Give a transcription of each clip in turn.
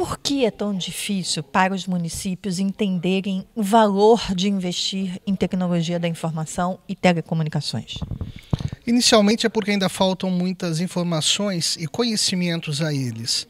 Por que é tão difícil para os municípios entenderem o valor de investir em tecnologia da informação e telecomunicações? Inicialmente é porque ainda faltam muitas informações e conhecimentos a eles.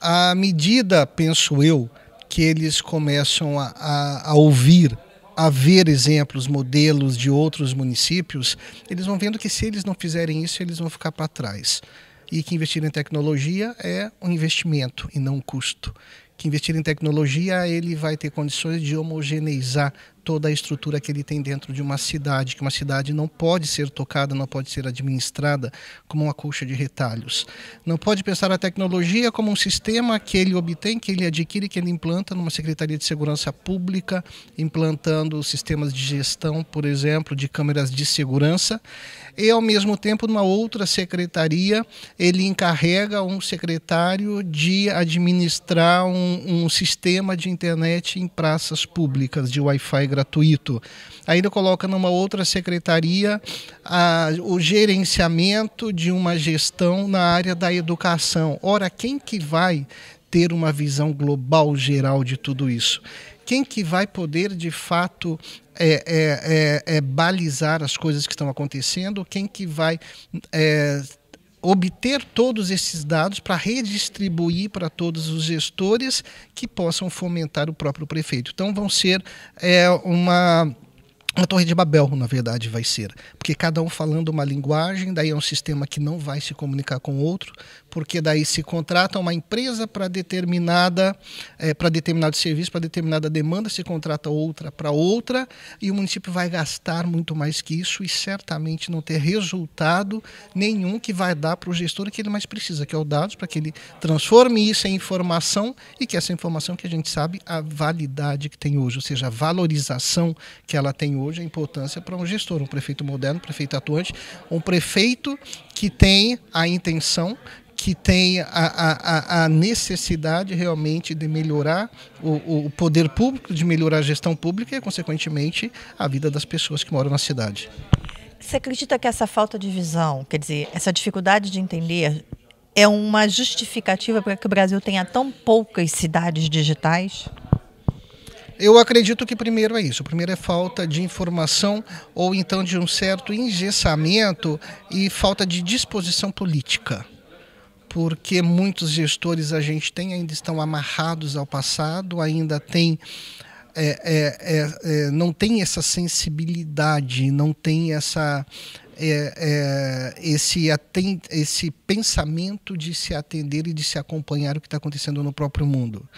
À medida, penso eu, que eles começam a, a, a ouvir a ver exemplos, modelos de outros municípios, eles vão vendo que se eles não fizerem isso, eles vão ficar para trás e que investir em tecnologia é um investimento e não um custo. Que investir em tecnologia ele vai ter condições de homogeneizar toda a estrutura que ele tem dentro de uma cidade, que uma cidade não pode ser tocada, não pode ser administrada como uma colcha de retalhos. Não pode pensar a tecnologia como um sistema que ele obtém, que ele adquire, que ele implanta numa Secretaria de Segurança Pública, implantando sistemas de gestão, por exemplo, de câmeras de segurança, e ao mesmo tempo numa outra secretaria ele encarrega um secretário de administrar um, um sistema de internet em praças públicas de Wi-Fi gratuito. Ainda coloca numa outra secretaria a, o gerenciamento de uma gestão na área da educação. Ora, quem que vai ter uma visão global geral de tudo isso? Quem que vai poder, de fato, é, é, é, é balizar as coisas que estão acontecendo? Quem que vai é, obter todos esses dados para redistribuir para todos os gestores que possam fomentar o próprio prefeito. Então, vão ser é, uma a torre de Babel, na verdade, vai ser. Porque cada um falando uma linguagem, daí é um sistema que não vai se comunicar com o outro, porque daí se contrata uma empresa para determinada é, eh, para determinado serviço, para determinada demanda, se contrata outra para outra, e o município vai gastar muito mais que isso e certamente não ter resultado nenhum que vai dar para o gestor o que ele mais precisa, que é o dados, para que ele transforme isso em informação e que essa informação que a gente sabe, a validade que tem hoje, ou seja, a valorização que ela tem hoje hoje a importância para um gestor, um prefeito moderno, um prefeito atuante, um prefeito que tem a intenção, que tem a, a, a necessidade realmente de melhorar o, o poder público, de melhorar a gestão pública e, consequentemente, a vida das pessoas que moram na cidade. Você acredita que essa falta de visão, quer dizer, essa dificuldade de entender, é uma justificativa para que o Brasil tenha tão poucas cidades digitais? Eu acredito que primeiro é isso. Primeiro é falta de informação ou então de um certo engessamento e falta de disposição política. Porque muitos gestores a gente tem ainda estão amarrados ao passado, ainda tem é, é, é, é não tem essa sensibilidade, não tem essa é, é, esse, esse pensamento de se atender e de se acompanhar o que está acontecendo no próprio mundo.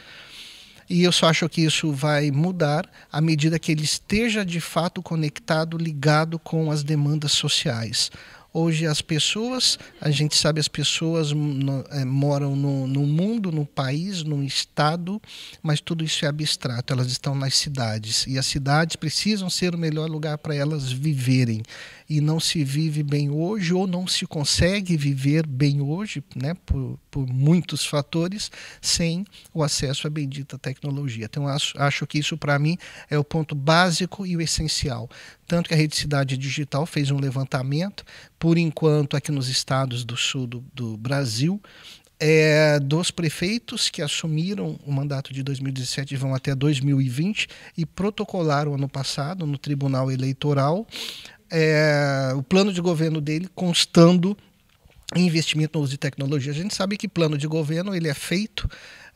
E eu só acho que isso vai mudar à medida que ele esteja de fato conectado, ligado com as demandas sociais. Hoje as pessoas, a gente sabe as pessoas hum, no, é, moram no, no, mundo, no país, no estado, mas tudo isso é abstrato. Elas estão nas cidades e as cidades precisam ser o melhor lugar para elas viverem e não se vive bem hoje ou não se consegue viver bem hoje, né, por, por muitos fatores, sem o acesso à bendita tecnologia. Então, acho, acho que isso, para mim, é o ponto básico e o essencial. Tanto que a Rede Cidade Digital fez um levantamento, por enquanto, aqui nos estados do sul do, do Brasil, é, dos prefeitos que assumiram o mandato de 2017 vão até 2020 e protocolaram ano passado no Tribunal Eleitoral é, o plano de governo dele constando em investimento no uso de tecnologia. A gente sabe que plano de governo ele é feito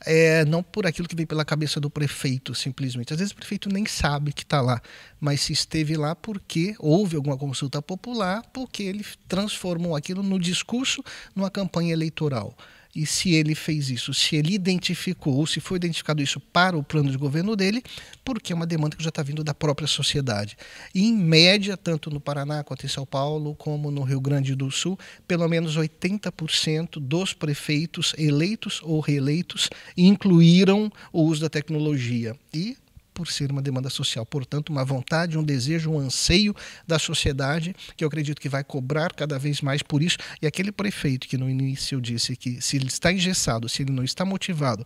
é, não por aquilo que vem pela cabeça do prefeito, simplesmente. Às vezes o prefeito nem sabe que está lá, mas se esteve lá porque houve alguma consulta popular, porque ele transformou aquilo no discurso, numa campanha eleitoral. E se ele fez isso, se ele identificou, se foi identificado isso para o plano de governo dele, porque é uma demanda que já está vindo da própria sociedade. E, em média, tanto no Paraná quanto em São Paulo, como no Rio Grande do Sul, pelo menos 80% dos prefeitos eleitos ou reeleitos incluíram o uso da tecnologia. E por ser uma demanda social. Portanto, uma vontade, um desejo, um anseio da sociedade, que eu acredito que vai cobrar cada vez mais por isso. E aquele prefeito que no início eu disse que se ele está engessado, se ele não está motivado,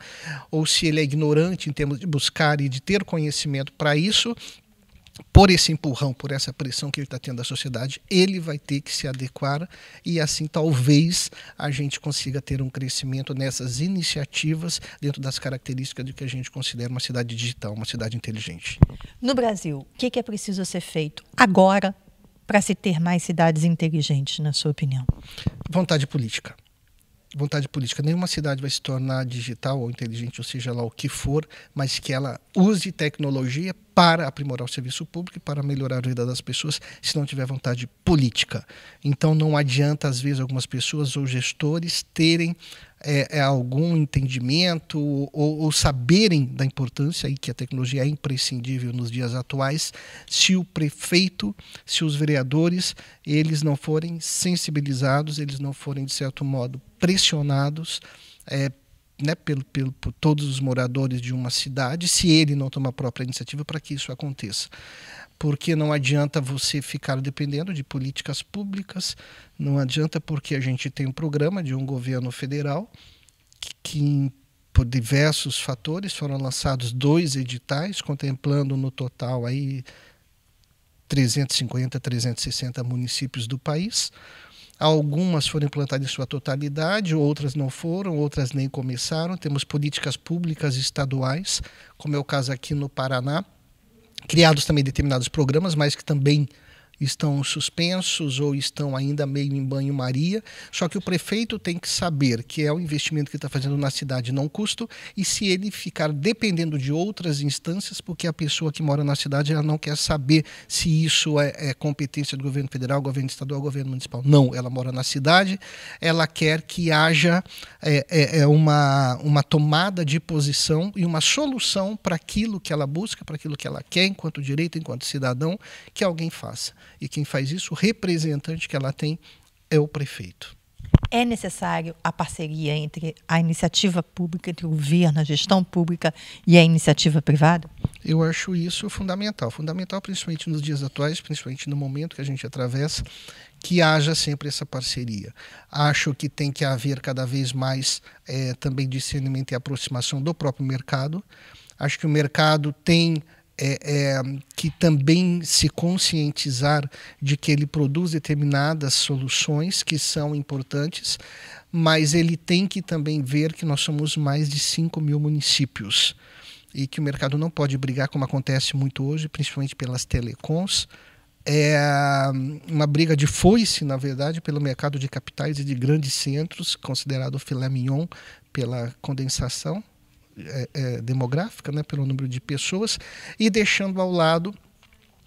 ou se ele é ignorante em termos de buscar e de ter conhecimento para isso, por esse empurrão, por essa pressão que ele está tendo da sociedade, ele vai ter que se adequar e assim talvez a gente consiga ter um crescimento nessas iniciativas dentro das características do que a gente considera uma cidade digital, uma cidade inteligente. No Brasil, o que, que é preciso ser feito agora para se ter mais cidades inteligentes, na sua opinião? Vontade política vontade política. Nenhuma cidade vai se tornar digital ou inteligente, ou seja lá o que for, mas que ela use tecnologia para aprimorar o serviço público e para melhorar a vida das pessoas, se não tiver vontade política. Então não adianta, às vezes, algumas pessoas ou gestores terem é, é algum entendimento ou, ou, saberem da importância e que a tecnologia é imprescindível nos dias atuais, se o prefeito, se os vereadores, eles não forem sensibilizados, eles não forem, de certo modo, pressionados é, né, pelo, pelo, por todos os moradores de uma cidade, se ele não tomar a própria iniciativa para que isso aconteça. Porque não adianta você ficar dependendo de políticas públicas, não adianta porque a gente tem um programa de um governo federal que, que por diversos fatores foram lançados dois editais, contemplando no total aí 350, 360 municípios do país. Algumas foram implantadas em sua totalidade, outras não foram, outras nem começaram. Temos políticas públicas estaduais, como é o caso aqui no Paraná, criados também determinados programas, mas que também estão suspensos ou estão ainda meio em banho-maria. Só que o prefeito tem que saber que é o investimento que está fazendo na cidade não custo e se ele ficar dependendo de outras instâncias, porque a pessoa que mora na cidade ela não quer saber se isso é, é competência do governo federal, governo estadual, governo municipal. Não, ela mora na cidade, ela quer que haja é, é, é uma, uma tomada de posição e uma solução para aquilo que ela busca, para aquilo que ela quer enquanto direito, enquanto cidadão, que alguém faça e quem faz isso, o representante que ela tem, é o prefeito. É necessário a parceria entre a iniciativa pública, entre o governo, a gestão pública e a iniciativa privada? Eu acho isso fundamental. Fundamental, principalmente nos dias atuais, principalmente no momento que a gente atravessa, que haja sempre essa parceria. Acho que tem que haver cada vez mais é, também discernimento e aproximação do próprio mercado. Acho que o mercado tem é, é, que também se conscientizar de que ele produz determinadas soluções que são importantes, mas ele tem que também ver que nós somos mais de 5 mil municípios e que o mercado não pode brigar, como acontece muito hoje, principalmente pelas telecoms. É uma briga de foice, na verdade, pelo mercado de capitais e de grandes centros, considerado filé mignon pela condensação é, é, demográfica, né, pelo número de pessoas, e deixando ao lado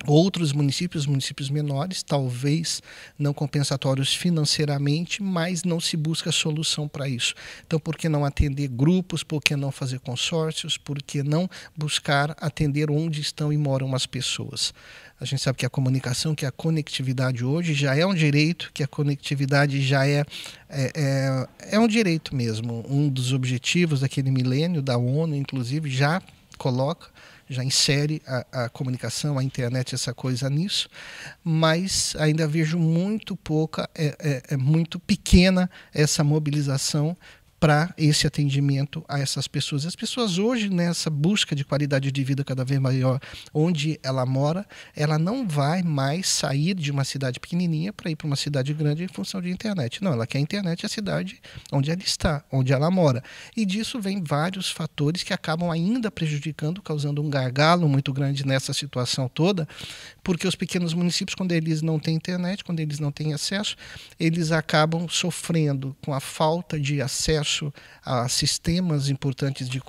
Outros municípios, municípios menores, talvez não compensatórios financeiramente, mas não se busca solução para isso. Então, por que não atender grupos? Por que não fazer consórcios? Por que não buscar atender onde estão e moram as pessoas? A gente sabe que a comunicação, que a conectividade hoje já é um direito, que a conectividade já é, é, é, é um direito mesmo. Um dos objetivos daquele milênio da ONU, inclusive, já coloca já insere a, a comunicação, a internet, essa coisa nisso, mas ainda vejo muito pouca, é, é, é muito pequena essa mobilização para esse atendimento a essas pessoas. As pessoas hoje, nessa busca de qualidade de vida cada vez maior, onde ela mora, ela não vai mais sair de uma cidade pequenininha para ir para uma cidade grande em função de internet. Não, ela quer a internet a cidade onde ela está, onde ela mora. E disso vem vários fatores que acabam ainda prejudicando, causando um gargalo muito grande nessa situação toda, porque os pequenos municípios, quando eles não têm internet, quando eles não têm acesso, eles acabam sofrendo com a falta de acesso acesso a sistemas importantes de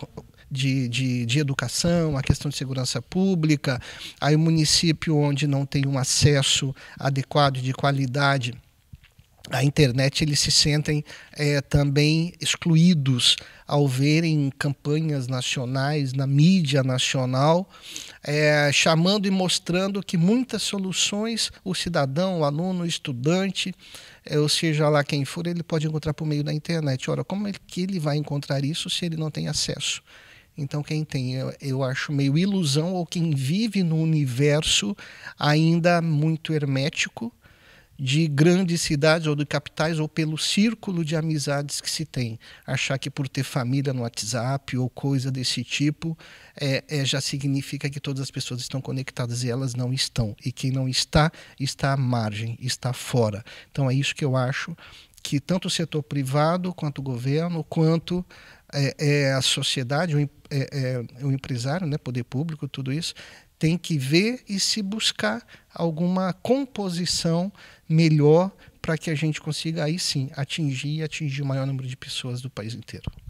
de, de, de, educação, a questão de segurança pública, aí o um município onde não tem um acesso adequado de qualidade a internet eles se sentem é, também excluídos ao verem campanhas nacionais na mídia nacional é, chamando e mostrando que muitas soluções o cidadão o aluno o estudante é, ou seja lá quem for ele pode encontrar por meio da internet ora como é que ele vai encontrar isso se ele não tem acesso então, quem tem, eu, eu, acho meio ilusão, ou quem vive num universo ainda muito hermético, de grandes cidades ou de capitais ou pelo círculo de amizades que se tem. Achar que por ter família no WhatsApp ou coisa desse tipo é, é, já significa que todas as pessoas estão conectadas e elas não estão. E quem não está, está à margem, está fora. Então é isso que eu acho que tanto o setor privado quanto o governo, quanto é, é a sociedade, o, é, é, o empresário, né, poder público, tudo isso, tem que ver e se buscar alguma composição melhor para que a gente consiga aí sim atingir e atingir o maior número de pessoas do país inteiro.